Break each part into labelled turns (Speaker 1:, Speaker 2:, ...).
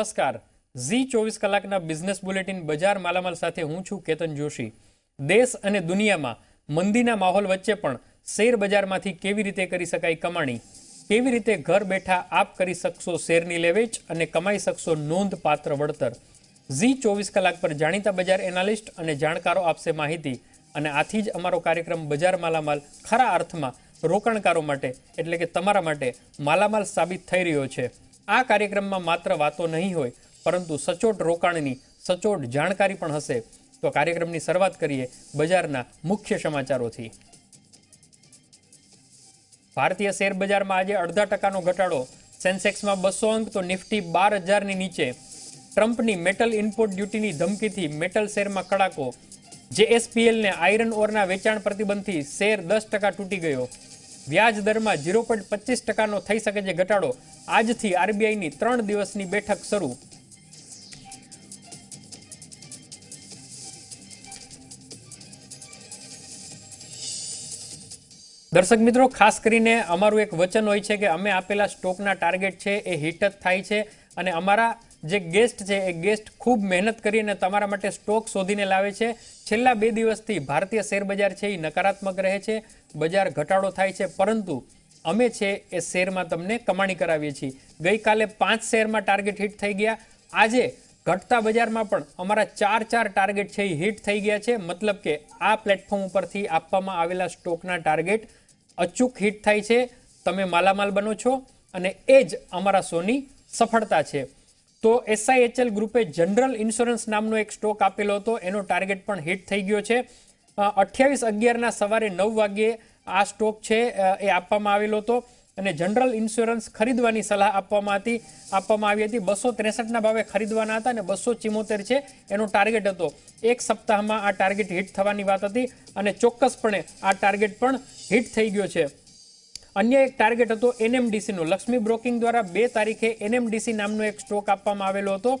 Speaker 1: નમસ્કાર ઝી ચોવીસ કલાકના બિઝનેસ બુલેટિન બજાર માલામાલ સાથે હું છું કેતન જોશી દેશ અને દુનિયામાં મંદીના માહોલ વચ્ચે પણ શેર બજારમાંથી કેવી રીતે કરી શકાય કમાણી કેવી રીતે ઘર બેઠા આપ કરી શકશો શેરની લેવેચ અને કમાઈ શકશો નોંધપાત્ર વળતર ઝી ચોવીસ કલાક પર જાણીતા બજાર એનાલિસ્ટ અને જાણકારો આપશે માહિતી અને આથી જ અમારો કાર્યક્રમ બજાર માલામાલ ખરા અર્થમાં રોકાણકારો માટે એટલે કે તમારા માટે માલામાલ સાબિત થઈ રહ્યો છે આ કાર્યક્રમમાં માત્ર વાતો નહીં હોય પરંતુ સચોટ રોકાણની સચોટ જાણકારી પણ હશે તો કાર્યક્રમની શરૂઆત કરીએ બજારના મુખ્ય સમાચારોથી ભારતીય શેર બજારમાં આજે અડધા ટકાનો ઘટાડો સેન્સેક્સમાં બસો અંક તો નિફ્ટી બાર હજારની નીચે ટ્રમ્પની મેટલ ઇનપુટ ડ્યુટીની ધમકીથી મેટલ શેરમાં કડાકો જેએસપીએલને આયરન ઓરના વેચાણ પ્રતિબંધથી શેર દસ ટકા તૂટી ગયો વ્યાજ દરમાં ઝીરો પોઈન્ટ પચીસ ટકાનો થઈ શકે છે ઘટાડો આજથી આરબીઆઈની ત્રણ દિવસની બેઠક શરૂ દર્શક મિત્રો ખાસ કરીને અમારું એક વચન હોય છે કે અમે આપેલા સ્ટોકના ટાર્ગેટ છે એ હિટ જ થાય છે અને અમારા જે ગેસ્ટ છે એ ગેસ્ટ ખૂબ મહેનત કરીને તમારા માટે સ્ટોક શોધીને લાવે છે છેલ્લા બે દિવસથી ભારતીય શેરબજાર છે એ નકારાત્મક રહે છે બજાર ઘટાડો થાય છે પરંતુ અમે છે એ શેરમાં તમને કમાણી કરાવીએ છીએ ગઈકાલે પાંચ શેરમાં ટાર્ગેટ હિટ થઈ ગયા આજે ઘટતા બજારમાં પણ અમારા ચાર ચાર ટાર્ગેટ છે એ હિટ થઈ ગયા છે મતલબ કે આ પ્લેટફોર્મ ઉપરથી આપવામાં આવેલા સ્ટોકના ટાર્ગેટ અચૂક હિટ થાય છે તમે માલામાલ બનો છો અને એ જ અમારા શોની સફળતા છે તો એસઆઈએચએલ ગ્રુપે જનરલ ઇન્સ્યોરન્સ નામનો એક સ્ટોક આપેલો હતો એનો ટાર્ગેટ પણ હિટ થઈ ગયો છે અઠ્યાવીસ અગિયારના સવારે નવ વાગ્યે આ સ્ટોક છે એ આપવામાં આવેલો હતો અને જનરલ ઇન્સ્યોરન્સ ખરીદવાની સલાહ આપવામાં હતી આપવામાં આવી હતી બસો ત્રેસઠના ભાવે ખરીદવાના હતા અને બસો ચિમોતેર છે એનો ટાર્ગેટ હતો એક સપ્તાહમાં આ ટાર્ગેટ હિટ થવાની વાત હતી અને ચોક્કસપણે આ ટાર્ગેટ પણ હિટ થઈ ગયો છે અન્ય એક ટાર્ગેટ હતો એનએમડીસીનો લક્ષ્મી બ્રોકિંગ દ્વારા બે તારીખે એનએમડીસી નામનો એક સ્ટોક આપવામાં આવેલો હતો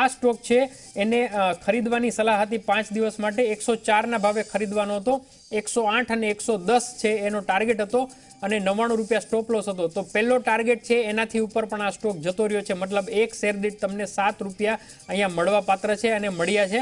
Speaker 1: આ સ્ટોક છે એને ખરીદવાની સલાહ હતી પાંચ દિવસ માટે એકસો ચારના ભાવે ખરીદવાનો હતો એકસો આઠ અને એકસો દસ છે એનો ટાર્ગેટ હતો અને નવ્વાણું રૂપિયા સ્ટોપ લોસ હતો તો પહેલો ટાર્ગેટ છે એનાથી ઉપર પણ આ સ્ટોક જતો રહ્યો છે મતલબ એક શેર દીઠ તમને સાત રૂપિયા અહીંયા મળવા પાત્ર છે અને મળ્યા છે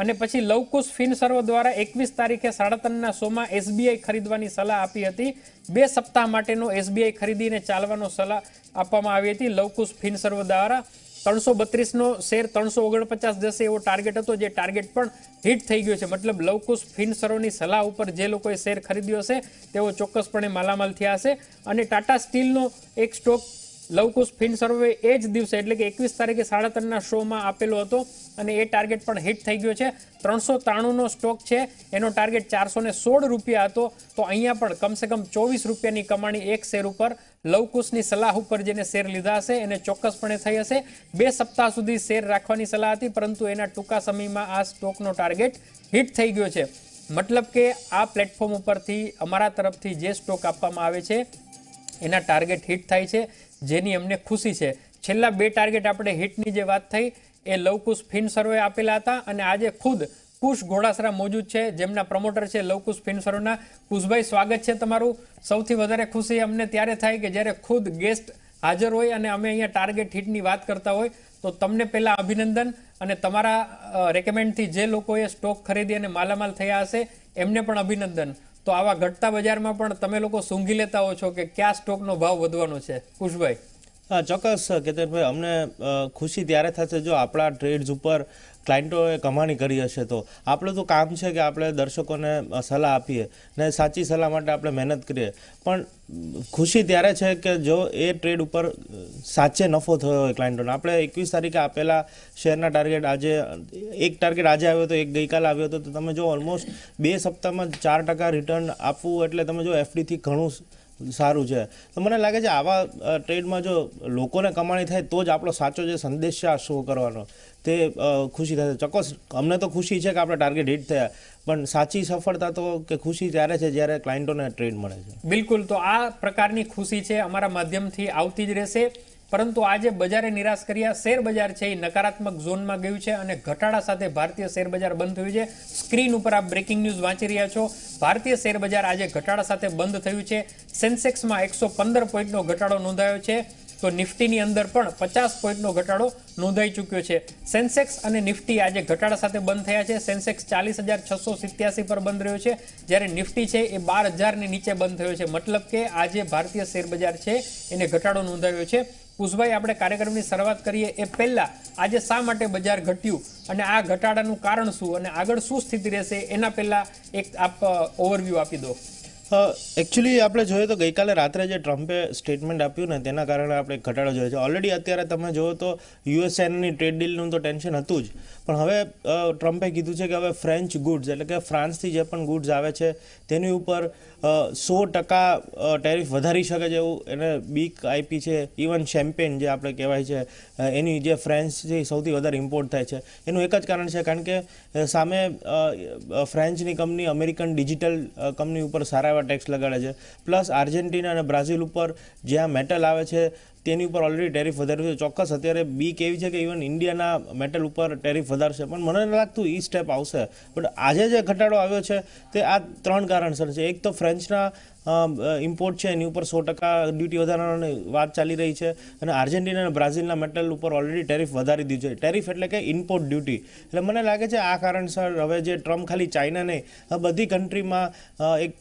Speaker 1: અને પછી લવકુશ ફિન સર્વ દ્વારા એકવીસ તારીખે સાડા ત્રણના સોમાં એસબીઆઈ ખરીદવાની સલાહ આપી હતી બે સપ્તાહ માટેનો એસબીઆઈ ખરીદીને ચાલવાનો સલાહ આપવામાં આવી હતી લવકુશ ફિન સર્વ દ્વારા ત્રણસો બત્રીસનો શેર ત્રણસો ઓગણપચાસ જશે એવો ટાર્ગેટ હતો જે ટાર્ગેટ પણ હિટ થઈ ગયો છે મતલબ લવકુશ ફિનસરોની સલાહ ઉપર જે લોકોએ શેર ખરીદ્યો હશે તેઓ ચોક્કસપણે માલામાલ થયા હશે અને ટાટા સ્ટીલનો એક સ્ટોક લવકુશ ફિન સર્વે એ જ દિવસે એટલે કે એકવીસ તારીખે સાડા ત્રણના શોમાં આપેલો હતો અને એ ટાર્ગેટ પણ હિટ થઈ ગયો છે ત્રણસો ત્રાણુંનો સ્ટોક છે એનો ટાર્ગેટ ચારસો સોળ રૂપિયા હતો તો અહીંયા પણ કમસે કમ ચોવીસ રૂપિયાની કમાણી એક શેર ઉપર લવકુશની સલાહ ઉપર જેને શેર લીધા હશે એને ચોક્કસપણે થઈ હશે બે સપ્તાહ સુધી શેર રાખવાની સલાહ હતી પરંતુ એના ટૂંકા સમયમાં આ સ્ટોકનો ટાર્ગેટ હિટ થઈ ગયો છે મતલબ કે આ પ્લેટફોર્મ ઉપરથી અમારા તરફથી જે સ્ટોક આપવામાં આવે છે એના ટાર્ગેટ હિટ થાય છે જેની અમને ખુશી છે છેલ્લા બે ટાર્ગેટ આપણે હિટની જે વાત થઈ એ લવકુશ ફિન સર્વે આપેલા હતા અને આજે ખુદ કુશ ઘોડાસરા મોજૂદ છે જેમના પ્રમોટર છે લવકુશ ફિનસરોના કુશભાઈ સ્વાગત છે તમારું સૌથી વધારે ખુશી અમને ત્યારે થાય કે જ્યારે ખુદ ગેસ્ટ હાજર હોય અને અમે અહીંયા ટાર્ગેટ હિટની વાત કરતા હોય તો તમને પહેલાં અભિનંદન અને તમારા રેકમેન્ડથી જે લોકોએ સ્ટોક ખરીદી અને માલામાલ થયા હશે એમને પણ અભિનંદન તો આવા ઘટતા બજારમાં પણ
Speaker 2: તમે લોકો સૂંઘી લેતા હો છો કે કયા સ્ટોકનો ભાવ વધવાનો છે ખુશભાઈ હા ચોક્કસ કેતનભાઈ અમને ખુશી ત્યારે થશે જો આપણા ટ્રેડ્સ ઉપર ક્લાયન્ટોએ કમાણી કરી હશે તો આપણું તો કામ છે કે આપણે દર્શકોને સલાહ આપીએ ને સાચી સલાહ માટે આપણે મહેનત કરીએ પણ ખુશી ત્યારે છે કે જો એ ટ્રેડ ઉપર સાચે નફો થયો હોય ક્લાયન્ટોને આપણે એકવીસ તારીખે આપેલા શેરના ટાર્ગેટ આજે એક ટાર્ગેટ આજે આવ્યો હતો એક ગઈકાલે આવ્યો હતો તો તમે જો ઓલમોસ્ટ બે સપ્તાહમાં ચાર ટકા રિટર્ન આપવું એટલે તમે જો એફડીથી ઘણું સારું છે તો મને લાગે છે આવા ટ્રેડમાં જો લોકોને કમાણી થાય તો જ આપણો સાચો જે સંદેશ છે આ શો કરવાનો તે ખુશી થશે ચોક્કસ અમને તો ખુશી છે કે આપણે ટાર્ગેટ હિટ થયા પણ સાચી સફળતા તો કે ખુશી ત્યારે છે જ્યારે ક્લાયન્ટોને ટ્રેડ મળે
Speaker 1: છે બિલકુલ તો આ પ્રકારની ખુશી છે અમારા માધ્યમથી આવતી જ રહેશે પરંતુ આજે બજારે નિરાશ કર્યા શેર બજાર છે એ નકારાત્મક ઝોનમાં ગયું છે અને ઘટાડા સાથે ભારતીય શેર બજાર બંધ થયું છે સ્ક્રીન ઉપર આપ બ્રેકિંગ ન્યૂઝ વાંચી રહ્યા છો ભારતીય શેર બજાર આજે ઘટાડા સાથે બંધ થયું છે સેન્સેક્સમાં એકસો પંદર પોઈન્ટનો ઘટાડો નોંધાયો છે તો નિફ્ટીની અંદર પણ પચાસ પોઈન્ટનો ઘટાડો નોંધાઈ ચૂક્યો છે સેન્સેક્સ અને નિફ્ટી આજે ઘટાડા સાથે બંધ થયા છે સેન્સેક્સ ચાલીસ હજાર છસો સિત્યાસી પર બંધ રહ્યો છે જ્યારે નિફ્ટી છે એ બાર હજારની નીચે બંધ થયો છે મતલબ કે આજે ભારતીય શેર બજાર છે એને ઘટાડો નોંધાયો છે પુષભાઈ આપણે કાર્યક્રમની શરૂઆત કરીએ એ પહેલાં આજે શા માટે બજાર ઘટ્યું અને આ ઘટાડાનું કારણ શું અને આગળ શું સ્થિતિ રહેશે એના પહેલાં એક આપ ઓવરવ્યૂ આપી દો
Speaker 2: એકચ્યુઅલી આપણે જોઈએ તો ગઈકાલે રાત્રે જે ટ્રમ્પે સ્ટેટમેન્ટ આપ્યું ને તેના કારણે આપણે ઘટાડો જોયો છે ઓલરેડી અત્યારે તમે જોયો તો યુએસએનની ટ્રેડ ડીલનું તો ટેન્શન હતું જ પણ હવે ટ્રમ્પે કીધું છે કે હવે ફ્રેન્ચ ગુડ્સ એટલે કે ફ્રાન્સથી જે પણ ગુડ્સ આવે છે તેની ઉપર સો ટકા ટેરિફ વધારી શકે છે એવું એને બીક આઈપી છે ઇવન શેમ્પેન જે આપણે કહેવાય છે એની જે ફ્રેન્ચથી સૌથી વધારે ઇમ્પોર્ટ થાય છે એનું એક જ કારણ છે કારણ કે સામે ફ્રેન્ચની કંપની અમેરિકન ડિજિટલ કંપની ઉપર સારા એવા ટેક્સ લગાડે છે પ્લસ આર્જેન્ટિના અને બ્રાઝિલ ઉપર જ્યાં મેટલ આવે છે તેની ઉપર ઓલરેડી ટેરિફ વધાર્યું છે ચોક્કસ અત્યારે બી કેવી છે કે ઇવન ઇન્ડિયાના મેટલ ઉપર ટેરિફ વધારશે પણ મને લાગતું એ e સ્ટેપ આવશે બટ આજે જે ઘટાડો આવ્યો છે તે આ ત્રણ કારણસર છે એક તો ફ્રેન્ચના ઇમ્પોર્ટ છે એની ઉપર સો ટકા ડ્યુટી વધારવાની વાત ચાલી રહી છે અને આર્જેન્ટિના અને બ્રાઝિલના મેટલ ઉપર ઓલરેડી ટેરિફ વધારી દીધું છે ટેરિફ એટલે કે ઇમ્પોર્ટ ડ્યુટી એટલે મને લાગે છે આ કારણસર હવે જે ટ્રમ્પ ખાલી ચાઇના નહીં બધી કન્ટ્રીમાં એક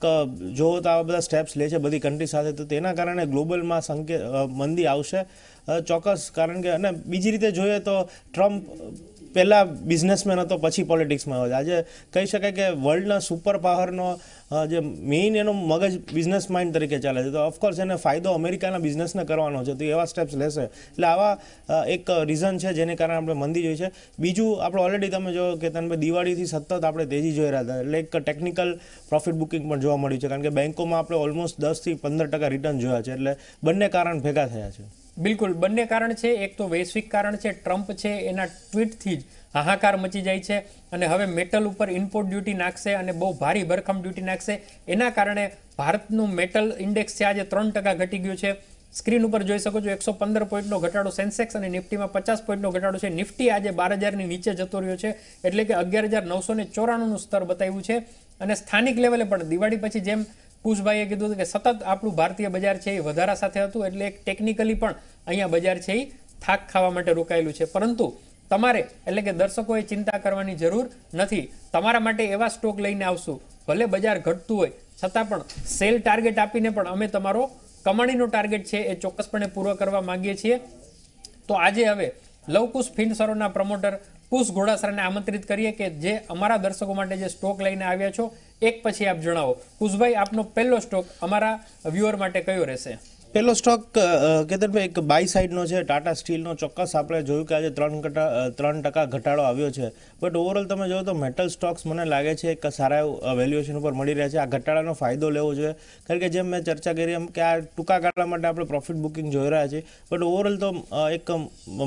Speaker 2: જોવો તો આવા બધા સ્ટેપ્સ લે છે બધી કન્ટ્રી સાથે તો તેના કારણે ગ્લોબલમાં સંકેત મંદી આવશે ચોક્કસ કારણ કે અને બીજી રીતે જોઈએ તો ટ્રમ્પ પહેલાં બિઝનેસમેન હતો પછી પોલિટિક્સમાં આવ્યો આજે કહી શકાય કે વર્લ્ડના સુપર પાવરનો જે મેઇન એનો મગજ બિઝનેસ માઇન્ડ તરીકે ચાલે છે તો ઓફકોર્સ એને ફાયદો અમેરિકાના બિઝનેસને કરવાનો છે તો એવા સ્ટેપ્સ લેશે એટલે આવા એક રીઝન છે જેને કારણે આપણે મંદી જોઈ છે બીજું આપણે ઓલરેડી તમે જો કે તમે દિવાળીથી સતત આપણે તેજી જોઈ રહ્યા હતા એટલે એક ટેકનિકલ પ્રોફિટ બુકિંગ પણ જોવા મળ્યું છે કારણ કે બેન્કોમાં આપણે ઓલમોસ્ટ દસથી પંદર ટકા રિટર્ન જોયા છે એટલે બંને કારણ ભેગા થયા છે બિલકુલ બંને કારણ છે
Speaker 1: એક તો વૈશ્વિક કારણ છે ટ્રમ્પ છે એના ટ્વીટથી જ હાહાકાર મચી જાય છે અને હવે મેટલ ઉપર ઇમ્પોર્ટ ડ્યુટી નાખશે અને બહુ ભારી ભરખમ ડ્યુટી નાખશે એના કારણે ભારતનું મેટલ ઇન્ડેક્સ છે આજે ત્રણ ટકા ઘટી ગયું છે સ્ક્રીન ઉપર જોઈ શકો છો એકસો પંદર પોઈન્ટનો ઘટાડો સેન્સેક્સ અને નિફ્ટીમાં પચાસ પોઈન્ટનો ઘટાડો છે નિફ્ટી આજે બાર હજારની નીચે જતો રહ્યો છે એટલે કે અગિયાર હજાર નવસો ને ચોરાણુંનું સ્તર બતાવ્યું છે અને સ્થાનિક લેવલે પણ દિવાળી પછી જેમ પુષભાઈએ કીધું હતું કે સતત આપણું ભારતીય બજાર છે એ વધારા સાથે હતું એટલે એક ટેકનિકલી પણ અહીંયા બજાર છે એ થાક ખાવા માટે રોકાયેલું છે પરંતુ તમારે એટલે કે દર્શકોએ ચિંતા કરવાની જરૂર નથી તમારા માટે એવા સ્ટોક લઈને આવશું ભલે બજાર ઘટતું હોય છતાં પણ સેલ ટાર્ગેટ આપીને પણ અમે તમારો કમાણીનો ટાર્ગેટ છે એ ચોક્કસપણે પૂરો કરવા માંગીએ છીએ તો આજે હવે લવકુશ ફિનસરોના પ્રમોટર કુશ ઘોડાસરાને આમંત્રિત કરીએ કે જે અમારા દર્શકો માટે જે સ્ટોક લઈને આવ્યા છો એક પછી આપ જણાવો કુશભાઈ આપનો પહેલો સ્ટોક અમારા વ્યુઅર માટે કયો રહેશે
Speaker 2: પહેલો સ્ટોક કેતનભાઈ એક બાય સાઇડનો છે ટાટા સ્ટીલનો ચોક્કસ આપણે જોયું કે આજે ત્રણ ઘટા ત્રણ ટકા ઘટાડો આવ્યો છે બટ ઓવરઓલ તમે જોયો તો મેટલ સ્ટોક્સ મને લાગે છે એક સારા વેલ્યુએશન ઉપર મળી રહ્યા છે આ ઘટાડાનો ફાયદો લેવો જોઈએ કારણ કે જેમ મેં ચર્ચા કરી એમ કે આ ટૂંકા ગાળા માટે આપણે પ્રોફિટ બુકિંગ જોઈ રહ્યા છીએ બટ ઓવરઓલ તો એક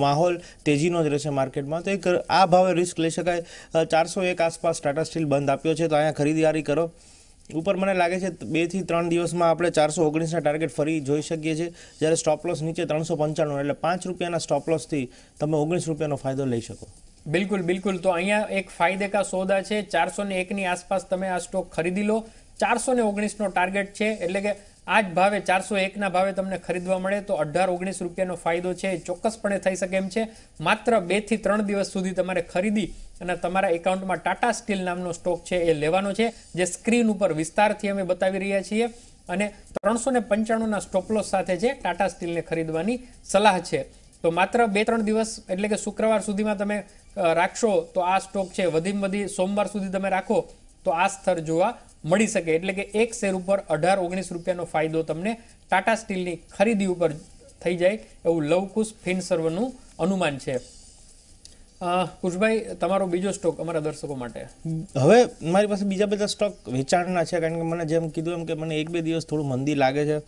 Speaker 2: માહોલ તેજીનો જ રહેશે માર્કેટમાં તો એક આ ભાવે રિસ્ક લઈ શકાય ચારસો એક આસપાસ ટાટા સ્ટીલ બંધ આપ્યો છે તો અહીંયા ખરીદારી કરો ઉપર મને લાગે છે બેથી ત્રણ દિવસમાં આપણે ચારસો ઓગણીસના ટાર્ગેટ ફરી જોઈ શકીએ છીએ જ્યારે સ્ટોપ નીચે ત્રણસો પંચાણું એટલે પાંચ રૂપિયાના સ્ટોપ તમે ઓગણીસ રૂપિયાનો ફાયદો લઈ શકો
Speaker 1: બિલકુલ બિલકુલ તો અહીંયા એક ફાયદે કા સોદા છે ચારસો ને એકની આસપાસ તમે આ સ્ટોક ખરીદી લો ચારસો ને ઓગણીસનો ટાર્ગેટ છે એટલે કે આ જ ભાવે ચારસો એકના ભાવે તમને ખરીદવા મળે તો અઢાર ઓગણીસ રૂપિયાનો ફાયદો છે એ ચોક્કસપણે થઈ શકે એમ છે માત્ર બેથી ત્રણ દિવસ સુધી તમારે ખરીદી અને તમારા એકાઉન્ટમાં ટાટા સ્ટીલ નામનો સ્ટોક છે એ લેવાનો છે જે સ્ક્રીન ઉપર વિસ્તારથી અમે બતાવી રહ્યા છીએ અને ત્રણસો ને પંચાણુંના સ્ટોપલોસ સાથે છે ટાટા સ્ટીલને ખરીદવાની સલાહ છે તો માત્ર બે ત્રણ દિવસ એટલે કે શુક્રવાર સુધીમાં તમે રાખશો તો આ સ્ટોક છે વધીમાં વધી સોમવાર સુધી તમે રાખો તો આ સ્થળ જોવા મળી શકે એટલે કે એક શેર ઉપર અઢાર ઓગણીસ રૂપિયાનો ફાયદો તમને ટાટા સ્ટીલની ખરીદી ઉપર થઈ જાય એવું લવકુશ ફિન સર્વનું અનુમાન છે કુશભાઈ તમારો બીજો સ્ટોક અમારા દર્શકો માટે
Speaker 2: હવે મારી પાસે બીજા બધા સ્ટોક વેચાણના છે કારણ કે મને જેમ કીધું એમ કે મને એક બે દિવસ થોડું મંદી લાગે છે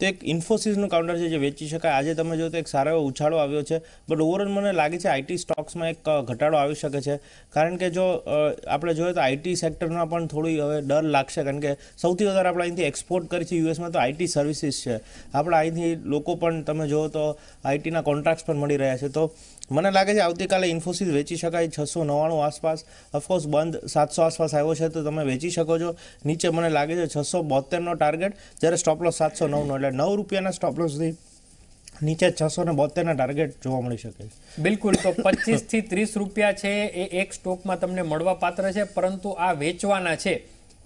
Speaker 2: તો એક ઇન્ફોસિસનું કાઉન્ટર છે જે વેચી શકાય આજે તમે જો તો એક સારો એવો ઉછાળો આવ્યો છે બટ ઓવરઓલ મને લાગે છે આઈટી સ્ટોક્સમાં એક ઘટાડો આવી શકે છે કારણ કે જો આપણે જોઈએ તો આઈટી સેક્ટરમાં પણ થોડી હવે ડર લાગશે કારણ કે સૌથી વધારે આપણે અહીંથી એક્સપોર્ટ કરી છીએ યુએસમાં તો આઈટી સર્વિસીસ છે આપણે અહીંથી લોકો પણ તમે જુઓ તો આઈટીના કોન્ટ્રાક્ટ્સ પણ મળી રહ્યા છે તો મને લાગે છે આવતીકાલે ઇન્ફોસિસ વેચી શકાય છસો નવ્વાણું આસપાસ ઓફકોર્સ બંધ સાતસો આસપાસ આવ્યો છે તો તમે વેચી શકો છો નીચે મને લાગે છે છસો બોતેરનો ટાર્ગેટ જ્યારે સ્ટોપલોસ સાતસો નવનો એટલે નવ રૂપિયાના સ્ટોપલોસથી નીચે છસો ને બોતેરના ટાર્ગેટ જોવા મળી શકે છે
Speaker 1: બિલકુલ તો પચીસથી ત્રીસ રૂપિયા છે એ એક સ્ટોકમાં તમને મળવા પાત્ર છે પરંતુ આ વેચવાના છે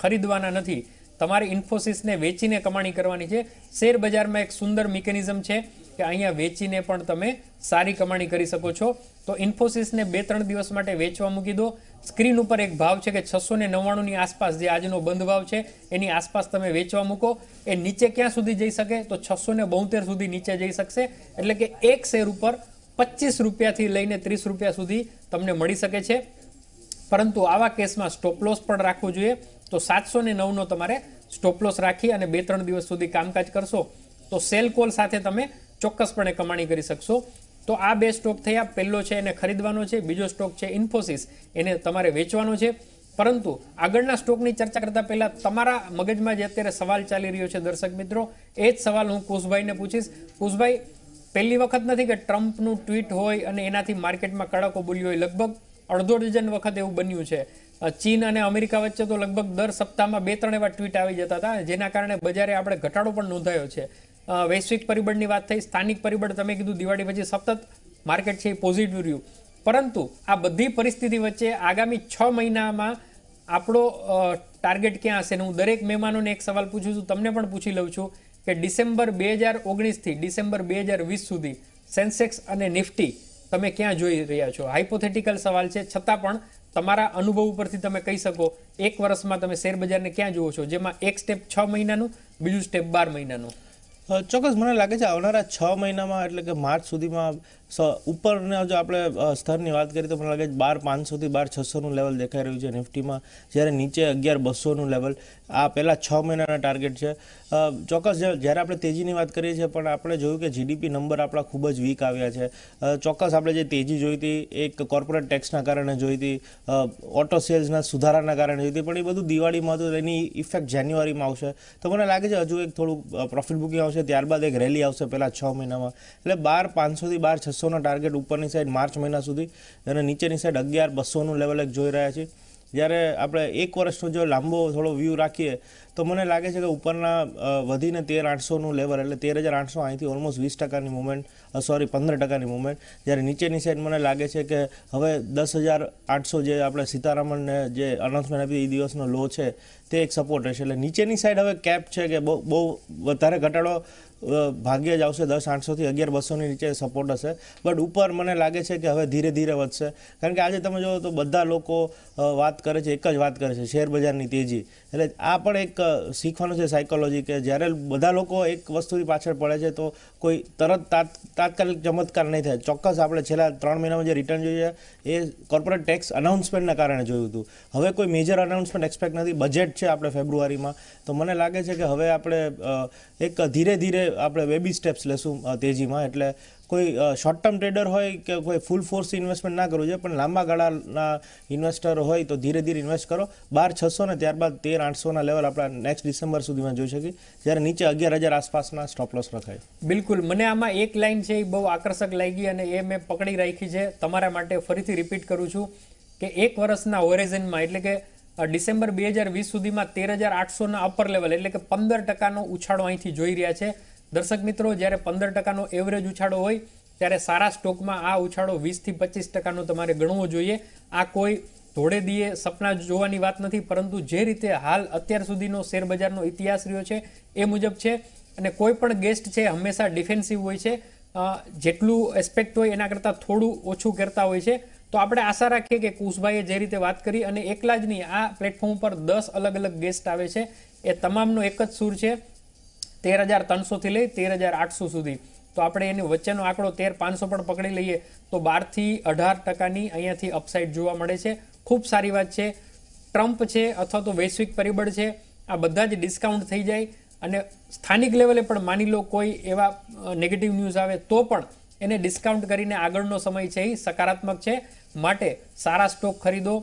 Speaker 1: ખરીદવાના નથી તમારે ઇન્ફોસિસને વેચીને કમાણી કરવાની છે શેર બજારમાં એક સુંદર મિકેનિઝમ છે કે અહીંયા વેચીને પણ તમે સારી કમાણી કરી શકો છો તો ઇન્ફોસિસને બે ત્રણ દિવસ માટે વેચવા મૂકી દો સ્ક્રીન ઉપર એક ભાવ છે કે છસો ને નવ્વાણુંની આસપાસ જે આજનો બંધ ભાવ છે એની આસપાસ તમે વેચવા મૂકો એ નીચે ક્યાં સુધી જઈ શકે તો છસો ને બોતેર સુધી નીચે જઈ શકશે એટલે કે એક શેર ઉપર પચીસ રૂપિયાથી લઈને ત્રીસ રૂપિયા સુધી તમને મળી શકે છે પરંતુ આવા કેસમાં સ્ટોપલોસ પણ રાખવું જોઈએ તો સાતસો ને નવનો તમારે સ્ટોપલોસ રાખી અને બે ત્રણ દિવસ સુધી કામકાજ કરશો તો સેલ કોલ સાથે તમે ચોક્કસપણે કમાણી કરી શકશો તો આ બે સ્ટોક થયા પહેલો છે એને ખરીદવાનો છે બીજો સ્ટોક છે ઇન્ફોસિસ એને તમારે વેચવાનો છે પરંતુ આગળના સ્ટોકની ચર્ચા કરતા પહેલા તમારા મગજમાં જે અત્યારે સવાલ ચાલી રહ્યો છે દર્શક મિત્રો એ જ સવાલ હું કુશભાઈને પૂછીશ કુશભાઈ પહેલી વખત નથી કે ટ્રમ્પનું ટ્વીટ હોય અને એનાથી માર્કેટમાં કડકો બોલ્યો હોય લગભગ અડધો ડઝન વખત એવું બન્યું છે ચીન અને અમેરિકા વચ્ચે તો લગભગ દર સપ્તાહમાં બે ત્રણ એવા ટ્વીટ આવી જતા હતા જેના કારણે બજારે આપણે ઘટાડો પણ નોંધાયો છે વૈશ્વિક પરિબળની વાત થઈ સ્થાનિક પરિબળ તમે કીધું દિવાળી પછી સતત માર્કેટ છે એ પોઝિટિવ રહ્યું પરંતુ આ બધી પરિસ્થિતિ વચ્ચે આગામી છ મહિનામાં આપણો ટાર્ગેટ ક્યાં હશે ને હું દરેક મહેમાનોને એક સવાલ પૂછું છું તમને પણ પૂછી લઉં છું કે ડિસેમ્બર બે હજાર ઓગણીસથી ડિસેમ્બર બે હજાર વીસ સુધી સેન્સેક્સ અને નિફ્ટી તમે ક્યાં જોઈ રહ્યા છો હાઇપોથેટિકલ સવાલ છે છતાં પણ તમારા અનુભવ ઉપરથી તમે કહી શકો એક વર્ષમાં તમે શેરબજારને ક્યાં જુઓ છો જેમાં એક સ્ટેપ છ મહિનાનું બીજું સ્ટેપ બાર મહિનાનું
Speaker 2: ચોક્કસ મને લાગે છે આવનારા છ મહિનામાં એટલે કે માર્ચ સુધીમાં ઉપરના જો આપણે સ્તરની વાત કરીએ તો મને લાગે બાર પાંચસોથી બાર છસોનું લેવલ દેખાઈ રહ્યું છે નિફ્ટીમાં જ્યારે નીચે અગિયાર બસોનું લેવલ આ પહેલાં છ મહિનાના ટાર્ગેટ છે ચોક્કસ જ્યારે આપણે તેજીની વાત કરીએ છીએ પણ આપણે જોયું કે જીડીપી નંબર આપણા ખૂબ જ વીક આવ્યા છે ચોક્કસ આપણે જે તેજી જોઈ હતી એક કોર્પોરેટ ટેક્સના કારણે જોઈ હતી ઓટો સેલ્સના સુધારાના કારણે જોઈ હતી પણ એ બધું દિવાળીમાં હતું એની ઇફેક્ટ જાન્યુઆરીમાં આવશે તો મને લાગે છે હજુ એક થોડું પ્રોફિટ બુકિંગ આવશે ત્યારબાદ એક રેલી આવશે પહેલાં છ મહિનામાં એટલે બાર પાંચસોથી બાર છસો છસોના ટાર્ગેટ ઉપરની સાઈડ માર્ચ મહિના સુધી અને નીચેની સાઈડ અગિયાર બસોનું લેવલ એક જોઈ રહ્યા છીએ જ્યારે આપણે એક વર્ષનો જો લાંબો થોડો વ્યૂ રાખીએ તો મને લાગે છે કે ઉપરના વધીને તેર આઠસોનું લેવલ એટલે તેર હજાર આઠસો અહીંથી ઓલમોસ્ટ વીસ ટકાની મુવમેન્ટ સોરી પંદર ટકાની મૂવમેન્ટ જ્યારે નીચેની સાઈડ મને લાગે છે કે હવે દસ હજાર આઠસો જે આપણે સીતારામનને જે અનાઉન્સમેન્ટ આપી એ દિવસનો લો છે તે એક સપોર્ટ રહેશે એટલે નીચેની સાઈડ હવે કેપ છે કે બહુ બહુ વધારે ઘટાડો ભાગ્યે જ આવશે દસ આઠસોથી અગિયાર બસોની નીચે સપોર્ટ હશે બટ ઉપર મને લાગે છે કે હવે ધીરે ધીરે વધશે કારણ કે આજે તમે જો તો બધા લોકો વાત કરે છે એક જ વાત કરે છે શેરબજારની તેજી એટલે આ પણ એક શીખવાનું છે સાયકોલોજી કે જ્યારે બધા લોકો એક વસ્તુની પાછળ પડે છે તો કોઈ તરત તાત તાત્કાલિક ચમત્કાર નહીં થાય ચોક્કસ આપણે છેલ્લા ત્રણ મહિનામાં જે રિટર્ન જોઈએ એ કોર્પોરેટ ટેક્સ અનાઉન્સમેન્ટના કારણે જોયું હતું હવે કોઈ મેજર અનાઉન્સમેન્ટ એક્સપેક્ટ નથી બજેટ છે આપણે ફેબ્રુઆરીમાં તો મને લાગે છે કે હવે આપણે એક ધીરે ધીરે આપણે બેબી સ્ટેપ્સ લેશું તેજીમાં એટલે કોઈ શોર્ટ ટર્મ ટ્રેડર હોય કે કોઈ ફૂલ ફોર્સ ઇન્વેસ્ટમેન્ટ ના કરવું જોઈએ પણ લાંબા ગાળાના ઇન્વેસ્ટર હોય તો ધીરે ધીરે ઇન્વેસ્ટ કરો બાર છસો ને ત્યારબાદ તેર આઠસોના લેવલ આપણા નેક્સ્ટ ડિસેમ્બર સુધીમાં જોઈ શકીએ જ્યારે નીચે અગિયાર હજાર આસપાસના સ્ટોપ લોસ રખાય
Speaker 1: બિલકુલ મને આમાં એક લાઇન છે એ બહુ આકર્ષક લાગી અને એ મેં પકડી રાખી છે તમારા માટે ફરીથી રિપીટ કરું છું કે એક વર્ષના હોરેઝનમાં એટલે કે ડિસેમ્બર બે હજાર વીસ સુધીમાં તેર હજાર આઠસોના અપર લેવલ એટલે કે પંદર ટકાનો ઉછાળો અહીંથી જોઈ રહ્યા છે દર્શક મિત્રો જ્યારે પંદર ટકાનો એવરેજ ઉછાળો હોય ત્યારે સારા સ્ટોકમાં આ ઉછાળો વીસથી પચીસ ટકાનો તમારે ગણવો જોઈએ આ કોઈ ધોળે દીએ સપના જોવાની વાત નથી પરંતુ જે રીતે હાલ અત્યાર સુધીનો શેરબજારનો ઇતિહાસ રહ્યો છે એ મુજબ છે અને કોઈ પણ ગેસ્ટ છે હંમેશા ડિફેન્સિવ હોય છે જેટલું એસ્પેક્ટ હોય એના કરતાં થોડું ઓછું કરતા હોય છે તો આપણે આશા રાખીએ કે કુશભાઈએ જે રીતે વાત કરી અને એકલા જ નહીં આ પ્લેટફોર્મ પર દસ અલગ અલગ ગેસ્ટ આવે છે એ તમામનો એક જ સૂર છે તેર હજાર ત્રણસોથી લઈ તેર હજાર આઠસો સુધી તો આપણે એની વચ્ચેનો આંકડો તેર પાંચસો પણ પકડી લઈએ તો બારથી અઢાર ટકાની અહીંયાથી અપસાઇડ જોવા મળે છે ખૂબ સારી વાત છે ટ્રમ્પ છે અથવા તો વૈશ્વિક પરિબળ છે આ બધા જ ડિસ્કાઉન્ટ થઈ જાય અને સ્થાનિક લેવલે પણ માની લો કોઈ એવા નેગેટિવ ન્યૂઝ આવે તો પણ એને ડિસ્કાઉન્ટ કરીને આગળનો સમય છે એ સકારાત્મક છે માટે સારા સ્ટોક ખરીદો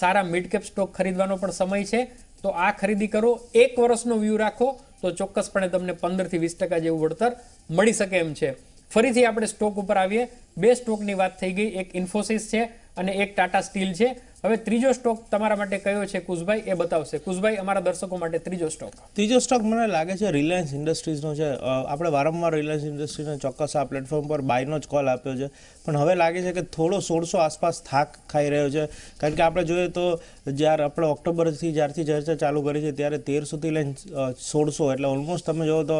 Speaker 1: સારા મિડકેપ સ્ટોક ખરીદવાનો પણ સમય છે તો આ ખરીદી કરો એક વર્ષનો વ્યૂ રાખો તો ચોક્કસપણે તમને પંદરથી વીસ ટકા જેવું વળતર મળી શકે એમ છે ફરીથી આપણે સ્ટોક ઉપર આવીએ બે સ્ટોકની વાત થઈ ગઈ એક ઇન્ફોસિસ છે અને એક ટાટા સ્ટીલ છે હવે ત્રીજો સ્ટોક તમારા માટે કયો છે કુશભાઈ એ બતાવશે કુશભાઈ અમારા દર્શકો માટે ત્રીજો સ્ટોક
Speaker 2: ત્રીજો સ્ટોક મને લાગે છે રિલાયન્સ ઇન્ડસ્ટ્રીઝનો છે આપણે વારંવાર રિલાયન્સ ઇન્ડસ્ટ્રીઝને ચોક્કસ આ પ્લેટફોર્મ પર બાયનો જ કોલ આપ્યો છે પણ હવે લાગે છે કે થોડો સોળસો આસપાસ થાક ખાઈ રહ્યો છે કારણ કે આપણે જોઈએ તો જ્યારે આપણે ઓક્ટોબરથી જ્યારથી ચર્ચા ચાલુ કરી છે ત્યારે તેરસોથી લઈને સોળસો એટલે ઓલમોસ્ટ તમે જુઓ તો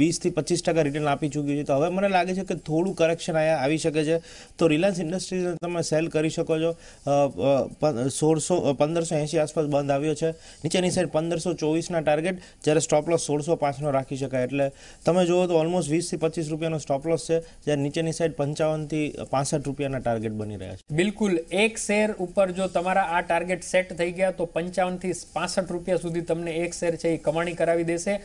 Speaker 2: વીસથી પચીસ ટકા રિટર્ન આપી ચૂક્યું છે તો હવે મને લાગે છે કે થોડું કરેક્શન અહીંયા આવી શકે છે તો રિલાયન્સ ઇન્ડસ્ટ્રીઝને તમે સેલ કરી શકો છો સોળસો પંદરસો એંસી આસપાસ બંધ આવ્યો છે નીચેની સાઈડ પંદરસો ચોવીસના ટાર્ગેટ જ્યારે સ્ટોપલોસ સોળસો પાંચનો રાખી શકાય એટલે તમે જુઓ તો ઓલમોસ્ટ વીસથી પચીસ રૂપિયાનો સ્ટોપલોસ છે જ્યારે નીચેની સાઈડ પંચાવનથી પાસઠ રૂપિયાના ટાર્ગેટ બની રહ્યા છે
Speaker 1: બિલકુલ એક શેર ઉપર જો તમારા આ ટાર્ગેટ સેટ થઈ ગયા તો પંચાવનથી પાસઠ રૂપિયા સુધી તમને એક શેર છે એ કમાણી કરાવી દેશે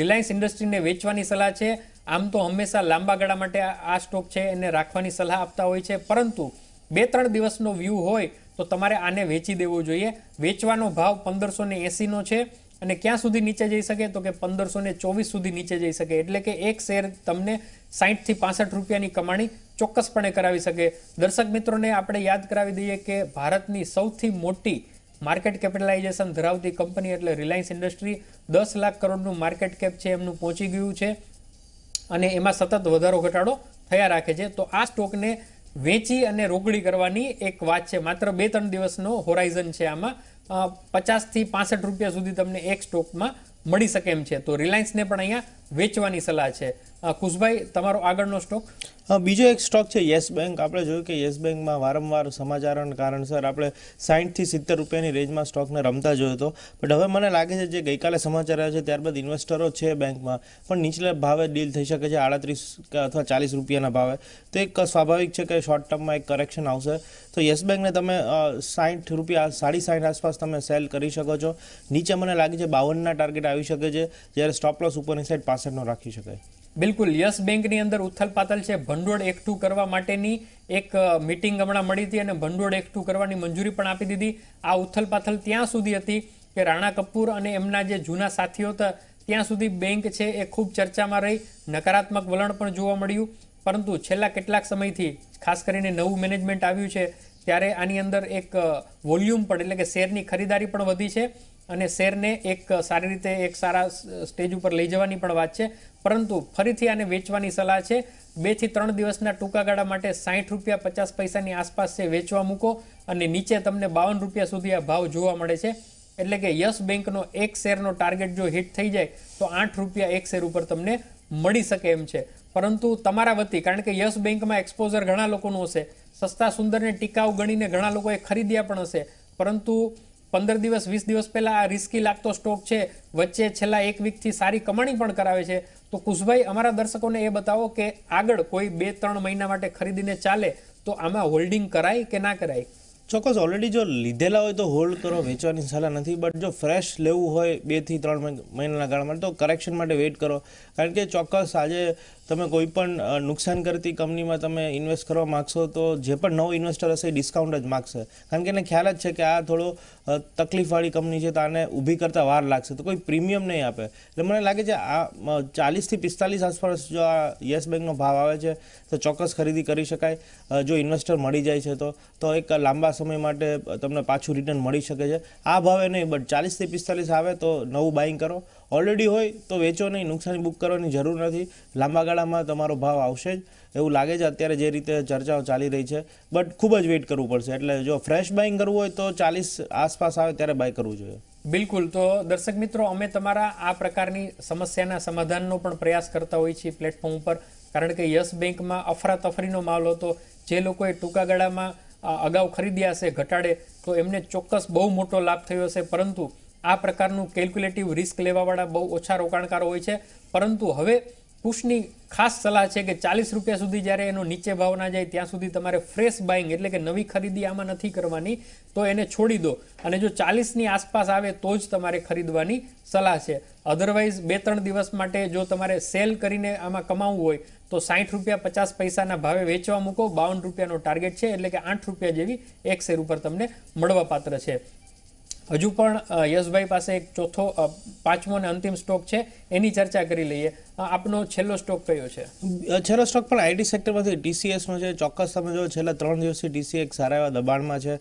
Speaker 1: રિલાયન્સ ઇન્ડસ્ટ્રીને વેચવાની સલાહ છે આમ તો હંમેશા લાંબા ગાળા માટે આ સ્ટોક છે એને રાખવાની સલાહ આપતા હોય છે પરંતુ બે ત્રણ દિવસનો વ્યૂ હોય તો તમારે આને વેચી દેવો જોઈએ વેચવાનો ભાવ પંદરસો ને એંસીનો છે અને ક્યાં સુધી નીચે જઈ શકે તો કે પંદરસો ને ચોવીસ સુધી નીચે જઈ શકે એટલે કે એક શેર તમને સાહીઠથી પાસઠ રૂપિયાની કમાણી ચોક્કસપણે કરાવી શકે દર્શક મિત્રોને આપણે યાદ કરાવી દઈએ કે ભારતની સૌથી મોટી માર્કેટ કેપિટલાઇઝેશન ધરાવતી કંપની એટલે રિલાયન્સ ઇન્ડસ્ટ્રી દસ લાખ કરોડનું માર્કેટ કેપ છે એમનું પહોંચી ગયું છે અને એમાં સતત વધારો ઘટાડો થયા રાખે છે તો આ સ્ટોકને વેચી અને રોકડી કરવાની એક વાત છે માત્ર બે ત્રણ દિવસનો હોરાઇઝન છે આમાં પચાસથી પાસઠ રૂપિયા સુધી તમને એક સ્ટોકમાં મળી શકે એમ છે તો રિલાયન્સને પણ અહીંયા વેચવાની સલાહ છે કુશભાઈ તમારો આગળનો સ્ટોક
Speaker 2: બીજો એક સ્ટોક છે યસ બેંક આપણે જોયું કે યસ બેંકમાં વારંવાર સમાચારણ કારણસર આપણે સાઠથી સિત્તેર રૂપિયાની રેન્જમાં સ્ટોકને રમતા જોયો હતો બટ હવે મને લાગે છે જે ગઈકાલે સમાચાર આવ્યા છે ત્યારબાદ ઇન્વેસ્ટરો છે બેંકમાં પણ નીચલા ભાવે ડીલ થઈ શકે છે આડત્રીસ અથવા ચાલીસ રૂપિયાના ભાવે તો એક સ્વાભાવિક છે કે શોર્ટ ટર્મમાં એક કરેક્શન આવશે તો યસ બેંકને તમે સાઠ રૂપિયા સાડી સાઠ આસપાસ તમે સેલ કરી શકો છો નીચે મને લાગે છે બાવનના ટાર્ગેટ આવી શકે છે જ્યારે સ્ટોપ લોસ ઉપરની સાઈડ પાસઠનો રાખી શકાય
Speaker 1: બિલકુલ યસ બેંકની અંદર ઉથલ પાથલ છે ભંડોળ એકઠું કરવા માટેની એક મિટિંગ હમણાં મળી હતી અને ભંડોળ એકઠું કરવાની મંજૂરી પણ આપી દીધી આ ઉથલ પાથલ ત્યાં સુધી હતી કે રાણા કપૂર અને એમના જે જૂના સાથીઓ હતા ત્યાં સુધી બેંક છે એ ખૂબ ચર્ચામાં રહી નકારાત્મક વલણ પણ જોવા મળ્યું પરંતુ છેલ્લા કેટલાક સમયથી ખાસ કરીને નવું મેનેજમેન્ટ આવ્યું છે ત્યારે આની અંદર એક વોલ્યુમ પણ એટલે કે શેરની ખરીદારી પણ વધી છે અને શેરને એક સારી રીતે એક સારા સ્ટેજ ઉપર લઈ જવાની પણ વાત છે પરંતુ ફરીથી આને વેચવાની સલાહ છે બેથી ત્રણ દિવસના ટૂંકા ગાળા માટે સાહીઠ રૂપિયા પચાસ પૈસાની આસપાસ છે વેચવા મૂકો અને નીચે તમને બાવન રૂપિયા સુધી આ ભાવ જોવા મળે છે એટલે કે યસ બેંકનો એક શેરનો ટાર્ગેટ જો હિટ થઈ જાય તો આઠ રૂપિયા એક શેર ઉપર તમને મળી શકે એમ છે પરંતુ તમારા વતી કારણ કે યસ બેંકમાં એક્સપોઝર ઘણા લોકોનું હશે સસ્તા સુંદરને ટીકાઉ ગણીને ઘણા લોકોએ ખરીદ્યા પણ હશે પરંતુ પંદર દિવસ વીસ દિવસ પહેલાં આ રિસ્કી લાગતો સ્ટોક છે વચ્ચે છેલ્લા એક વીકથી સારી કમાણી પણ કરાવે છે તો કુશભાઈ અમારા દર્શકોને એ બતાવો કે આગળ કોઈ બે ત્રણ મહિના માટે ખરીદીને ચાલે તો આમાં
Speaker 2: હોલ્ડિંગ કરાય કે ના કરાય ચોક્કસ ઓલરેડી જો લીધેલા હોય તો હોલ્ડ કરો વેચવાની સલાહ નથી બટ જો ફ્રેશ લેવું હોય બેથી ત્રણ મહિનાના ગાળા માટે તો કરેક્શન માટે વેઇટ કરો કારણ કે ચોક્કસ આજે તમે કોઈ પણ નુકસાન કરતી કંપનીમાં તમે ઇન્વેસ્ટ કરવા માગશો તો જે પણ નવો ઇન્વેસ્ટર હશે એ ડિસ્કાઉન્ટ જ માગશે કારણ કે એને ખ્યાલ જ છે કે આ થોડો તકલીફવાળી કંપની છે તો આને ઊભી કરતાં વાર લાગશે તો કોઈ પ્રીમિયમ નહીં આપે એટલે મને લાગે છે આ ચાલીસથી પિસ્તાલીસ આસપાસ જો આ યસ બેંકનો ભાવ આવે છે તો ચોક્કસ ખરીદી કરી શકાય જો ઇન્વેસ્ટર મળી જાય છે તો તો એક લાંબા સમય માટે તમને પાછું રિટર્ન મળી શકે છે આ ભાવે નહીં બટ ચાલીસથી પિસ્તાલીસ આવે તો નવું બાઇંગ કરો ઓલરેડી હોય તો વેચો નહીં નુકસાની બુક કરવાની જરૂર નથી લાંબા ગાળામાં તમારો ભાવ આવશે જ એવું લાગે છે અત્યારે જે રીતે ચર્ચાઓ ચાલી રહી છે બટ ખૂબ જ વેઇટ કરવું પડશે એટલે જો ફ્રેશ બાઇંગ કરવું હોય તો ચાલીસ આસપાસ આવે ત્યારે બાય કરવું જોઈએ બિલકુલ તો દર્શક મિત્રો અમે તમારા આ પ્રકારની સમસ્યાના
Speaker 1: સમાધાનનો પણ પ્રયાસ કરતા હોઈએ છીએ પ્લેટફોર્મ ઉપર કારણ કે યસ બેંકમાં અફરાતફરીનો માલ હતો જે લોકોએ ટૂંકા ગાળામાં અગાઉ ખરીદ્યા હશે ઘટાડે તો એમને ચોક્કસ બહુ મોટો લાભ થયો હશે પરંતુ આ પ્રકારનું કેલ્ક્યુલેટિવ રિસ્ક લેવાવાળા બહુ ઓછા રોકાણકારો હોય છે પરંતુ હવે પુશની ખાસ સલાહ છે કે ચાલીસ રૂપિયા સુધી જ્યારે એનો નીચે ભાવ ના જાય ત્યાં સુધી તમારે ફ્રેશ બાઇંગ એટલે કે નવી ખરીદી આમાં નથી કરવાની તો એને છોડી દો અને જો ચાલીસની આસપાસ આવે તો જ તમારે ખરીદવાની સલાહ છે અધરવાઇઝ બે ત્રણ દિવસ માટે જો તમારે સેલ કરીને આમાં કમાવવું હોય તો સાઠ રૂપિયા પચાસ પૈસાના ભાવે વેચવા મૂકો બાવન રૂપિયાનો ટાર્ગેટ છે એટલે કે આઠ રૂપિયા જેવી એક શેર ઉપર તમને મળવાપાત્ર છે હજુ પણ યશભાઈ પાસે એક ચોથો પાંચમો અને અંતિમ સ્ટોક છે એની ચર્ચા કરી લઈએ આપનો છેલ્લો સ્ટોક કયો છે
Speaker 2: છેલ્લો સ્ટોક પણ આઈટી સેક્ટરમાંથી ટીસીએસનો છે ચોક્કસ તમે જો છેલ્લા ત્રણ દિવસથી ટીસીએ એક સારા એવા દબાણમાં છે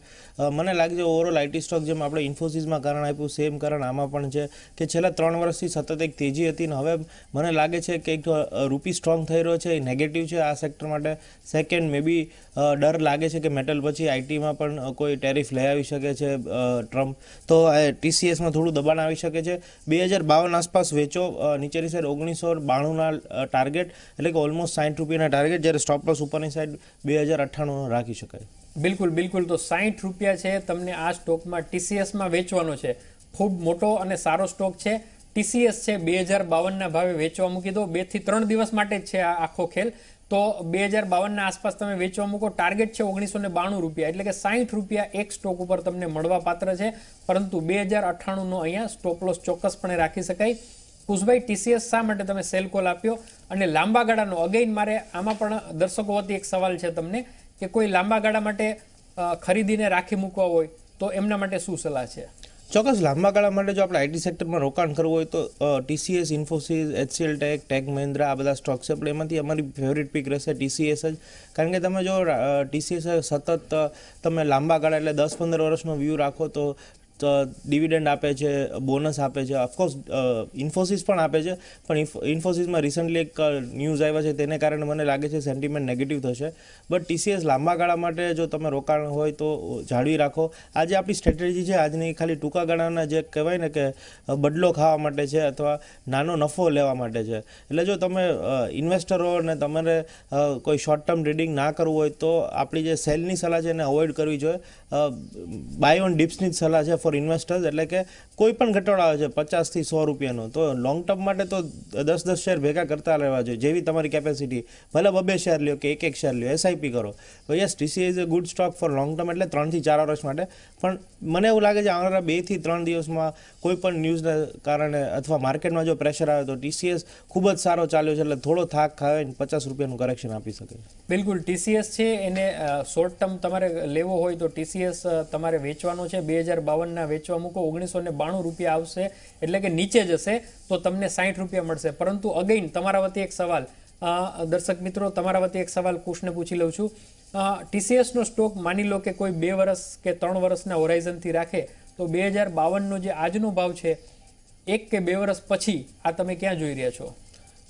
Speaker 2: મને લાગે છે ઓવરઓલ આઈટી સ્ટોક જેમ આપણે ઇન્ફોસિસમાં કારણ આપ્યું સેમ કારણ આમાં પણ છે કે છેલ્લા ત્રણ વર્ષથી સતત એક તેજી હતી ને હવે મને લાગે છે કે એક રૂપી સ્ટ્રોંગ થઈ રહ્યો છે એ નેગેટિવ છે આ સેક્ટર માટે સેકન્ડ મેબી ડર લાગે છે કે મેટલ પછી આઈટીમાં પણ કોઈ ટેરિફ લઈ આવી શકે છે ટ્રમ્પ તો ટીસીએસમાં થોડું દબાણ આવી શકે છે બે હજાર બાવન આસપાસ વેચો નીચેની સાઈડ ઓગણીસો બાણુંના ટાર્ગેટ એટલે કે ઓલમોસ્ટ સાઠ રૂપિયાના ટાર્ગેટ જ્યારે સ્ટોપ લોસ ઉપરની સાઈડ બે હજાર અઠ્ઠાણુંનો રાખી શકાય બિલકુલ બિલકુલ તો સાઠ રૂપિયા છે તમને આ સ્ટોકમાં
Speaker 1: ટીસીએસમાં વેચવાનો છે ખૂબ મોટો અને સારો સ્ટોક છે ટીસીએસ છે બે હજાર બાવનના ભાવે વેચવા મૂકી દો બેથી ત્રણ દિવસ માટે જ છે આ આખો ખેલ તો બે હજાર બાવનના આસપાસ તમે વેચવા મૂકો ટાર્ગેટ છે ઓગણીસો ને બાણું રૂપિયા એટલે કે સાઠ રૂપિયા એક સ્ટોક ઉપર તમને મળવા પાત્ર છે પરંતુ બે હજાર અઠ્ઠાણુંનો અહીંયા સ્ટોપ ચોક્કસપણે રાખી શકાય કુશભાઈ ટીસીએસ શા માટે તમે સેલ કોલ આપ્યો અને લાંબા ગાળાનો અગેઇન મારે આમાં પણ દર્શકો વતી એક સવાલ છે તમને કે કોઈ લાંબા ગાળા માટે ખરીદીને રાખી મૂકવા હોય તો એમના માટે શું સલાહ છે
Speaker 2: ચોક્કસ લાંબા ગાળા માટે જો આપણે આઈટી સેક્ટરમાં રોકાણ કરવું હોય તો TCS Infosys HCL tech tech Mahindra આ બધા સ્ટોક છે પણ એમાંથી અમારી ફેવરિટ પીક રહેશે ટીસીએસ જ કારણ કે તમે જો ટીસીએસ સતત તમે લાંબા ગાળા એટલે દસ પંદર વર્ષનો વ્યૂ રાખો તો તો ડિવિડન્ડ આપે છે બોનસ આપે છે ઓફકોર્સ ઇન્ફોસિસ પણ આપે છે પણ ઇન્ફોસિસમાં રિસન્ટલી એક ન્યૂઝ આવ્યા છે તેને કારણે મને લાગે છે સેન્ટિમેન્ટ નેગેટિવ થશે બટ ટીસીએસ લાંબા ગાળા માટે જો તમે રોકાણ હોય તો જાળવી રાખો આજે આપણી સ્ટ્રેટેજી છે આજની ખાલી ટૂંકા ગાળાના જે કહેવાય ને કે બદલો ખાવા માટે છે અથવા નાનો નફો લેવા માટે છે એટલે જો તમે ઇન્વેસ્ટરો અને તમારે કોઈ શોર્ટ ટર્મ રીડિંગ ના કરવું હોય તો આપણી જે સેલની સલાહ છે એને અવોઇડ કરવી જોઈએ બાય ઓન ડિપ્સની જ સલાહ છે ફોર ઇન્વેસ્ટર્સ એટલે કે કોઈ પણ ઘટાડો આવે છે પચાસથી સો રૂપિયાનો તો લોંગ ટર્મ માટે તો દસ દસ શેર ભેગા કરતા રહેવા જોઈએ જેવી તમારી કેપેસિટી ભલે બબે શેર લ્યો કે એક એક શેર લ્યો એસઆઈપી કરો yes TC is a good stock for long term એટલે ત્રણથી ચાર વર્ષ માટે પણ મને એવું લાગે છે આવનારા બેથી ત્રણ દિવસમાં કોઈ પણ ન્યૂઝના કારણે અથવા માર્કેટમાં જો પ્રેશર આવે તો ટીસીએસ ખૂબ જ સારો ચાલ્યો છે એટલે થોડો થાક ખાવે પચાસ રૂપિયાનું કરેક્શન આપી શકે
Speaker 1: બિલકુલ ટીસીએસ છે એને શોર્ટ ટર્મ તમારે લેવો હોય તો ટીસીએસ તમારે વેચવાનો છે બે હજાર બાવન બ્રાન્ડના વેચવા મૂકો ઓગણીસો ને બાણું રૂપિયા આવશે એટલે કે નીચે જશે તો તમને સાહીઠ રૂપિયા મળશે પરંતુ અગેઇન તમારા વતી એક સવાલ દર્શક મિત્રો તમારા વતી એક સવાલ કુશને પૂછી લઉં છું ટીસીએસનો સ્ટોક માની લો કે કોઈ બે વર્ષ કે ત્રણ વર્ષના હોરાઇઝનથી રાખે તો બે હજાર બાવનનો જે આજનો ભાવ છે એક કે બે વર્ષ પછી આ તમે ક્યાં જોઈ રહ્યા છો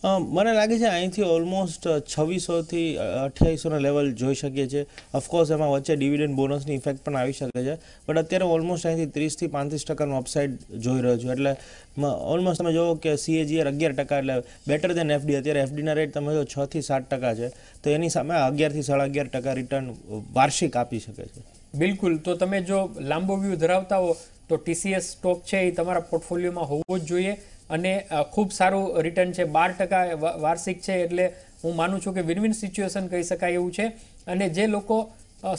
Speaker 2: મને લાગે છે અહીંથી ઓલમોસ્ટ છવ્વીસોથી અઠ્યાવીસોના લેવલ જોઈ શકીએ છીએ ઓફકોર્સ એમાં વચ્ચે ડિવિડન્ડ બોનસની ઇફેક્ટ પણ આવી શકે છે બટ અત્યારે ઓલમોસ્ટ અહીંથી ત્રીસથી પાંત્રીસ ટકાનું અપસાઇડ જોઈ રહ્યો છું એટલે ઓલમોસ્ટ તમે જુઓ કે સીએજીઆર અગિયાર ટકા એટલે બેટર દેન એફડી અત્યારે એફડીના રેટ તમે જો છથી સાત ટકા છે તો એની સામે અગિયારથી સાડા અગિયાર ટકા રિટર્ન વાર્ષિક આપી શકે છે બિલકુલ તો તમે જો લાંબો વ્યૂ ધરાવતા હો
Speaker 1: તો ટીસીએસ સ્ટોક છે એ તમારા પોર્ટફોલિયોમાં હોવો જ જોઈએ અને ખૂબ સારું રિટર્ન છે બાર ટકા વાર્ષિક છે એટલે હું માનું છું કે વિન વિન સિચ્યુએશન કહી શકાય એવું છે અને જે લોકો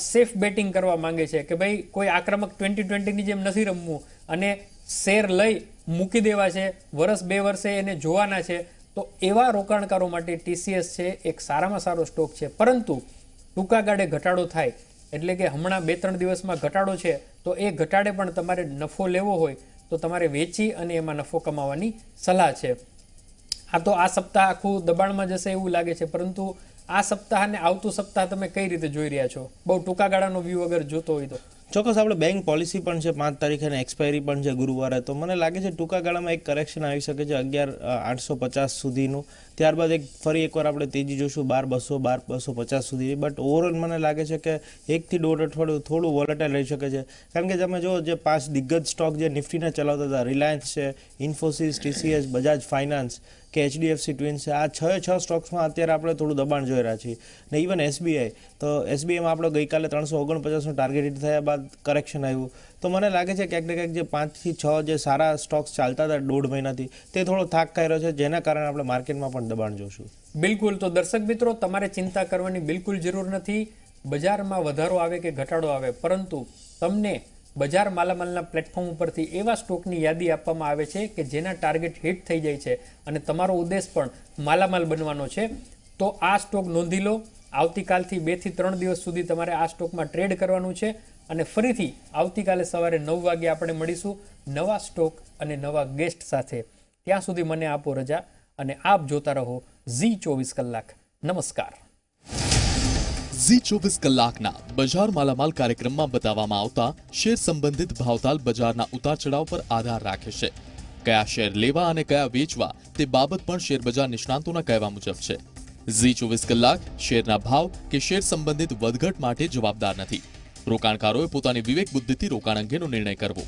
Speaker 1: સેફ બેટિંગ કરવા માંગે છે કે ભાઈ કોઈ આક્રમક ટ્વેન્ટી ટ્વેન્ટીની જેમ નથી રમવું અને શેર લઈ મૂકી દેવા છે વર્ષ બે વર્ષે એને જોવાના છે તો એવા રોકાણકારો માટે ટીસીએસ છે એક સારામાં સારો સ્ટોક છે પરંતુ ટૂંકા ગાળે ઘટાડો થાય એટલે કે હમણાં બે ત્રણ દિવસમાં ઘટાડો છે તો એ ઘટાડે પણ તમારે નફો લેવો હોય તો તમારે વેચી અને એમાં નફો કમાવાની સલાહ છે આ તો આ સપ્તાહ આખું દબાણમાં જશે એવું લાગે છે પરંતુ આ સપ્તાહને આવતું સપ્તાહ તમે કઈ રીતે જોઈ રહ્યા છો બહુ ટૂંકા ગાળાનો વ્યૂ અગર જોતો હોય તો
Speaker 2: ચોક્કસ આપણે બેંક પોલિસી પણ છે પાંચ તારીખે અને એક્સપાયરી પણ છે ગુરુવારે તો મને લાગે છે ટૂંકા ગાળામાં એક કરેક્શન આવી શકે છે અગિયાર આઠસો પચાસ સુધીનું ત્યારબાદ એક ફરી એકવાર આપણે તેજી જોઈશું બાર બસો બાર બસો પચાસ સુધી બટ ઓવરઓલ મને લાગે છે કે એકથી દોઢ અઠવાડિયું થોડું વોલેટાઇલ રહી શકે છે કારણ કે તમે જુઓ જે પાંચ દિગ્ગજ સ્ટોક જે નિફ્ટીના ચલાવતા હતા રિલાયન્સ છે ઇન્ફોસિસ ટીસીએસ બજાજ ફાઇનાન્સ કે એચડીએફસી ટ્વિન્સ છે આ છ છ સ્ટોક્સમાં અત્યારે આપણે થોડું દબાણ જોઈ રહ્યા છીએ ને ઇવન એસબીઆઈ તો એસબીઆઈમાં આપણે ગઈકાલે ત્રણસો ઓગણપચાસનું ટાર્ગેટ થયા બાદ કરેક્શન આવ્યું તો મને લાગે છે ક્યાંક ને ક્યાંક જે પાંચથી છ જે સારા સ્ટોક્સ ચાલતા હતા દોઢ મહિનાથી તે થોડો થાક ખાઈ છે જેના કારણે આપણે માર્કેટમાં પણ દબાણ જોશું બિલકુલ તો દર્શક મિત્રો તમારે ચિંતા કરવાની બિલકુલ જરૂર નથી
Speaker 1: બજારમાં વધારો આવે કે ઘટાડો આવે પરંતુ તમને બજાર માલામાલના પ્લેટફોર્મ ઉપરથી એવા સ્ટોકની યાદી આપવામાં આવે છે કે જેના ટાર્ગેટ હિટ થઈ જાય છે અને તમારો ઉદ્દેશ પણ માલામાલ બનવાનો છે તો આ સ્ટોક નોંધી લો આવતીકાલથી બેથી ત્રણ દિવસ સુધી તમારે આ સ્ટોકમાં ટ્રેડ કરવાનું છે અને ફરીથી આવતીકાલે સવારે નવ વાગે આપણે મળીશું નવા સ્ટોક અને નવા ગેસ્ટ સાથે ત્યાં સુધી મને આપો રજા અને આપ જોતા રહો ઝી ચોવીસ કલાક નમસ્કાર ઝી ચોવીસ કલાકના બજાર માલામાલ કાર્યક્રમમાં બતાવવામાં આવતા શેર સંબંધિત ભાવતાલ બજારના ઉતાર ચઢાવ પર આધાર રાખે છે કયા શેર લેવા અને કયા વેચવા તે બાબત પણ શેર શેરબજાર નિષ્ણાંતોના કહેવા મુજબ છે ઝી ચોવીસ કલાક શેરના ભાવ કે શેર સંબંધિત વધઘટ માટે જવાબદાર નથી રોકાણકારોએ પોતાની વિવેક બુદ્ધિથી રોકાણ અંગેનો નિર્ણય કરવો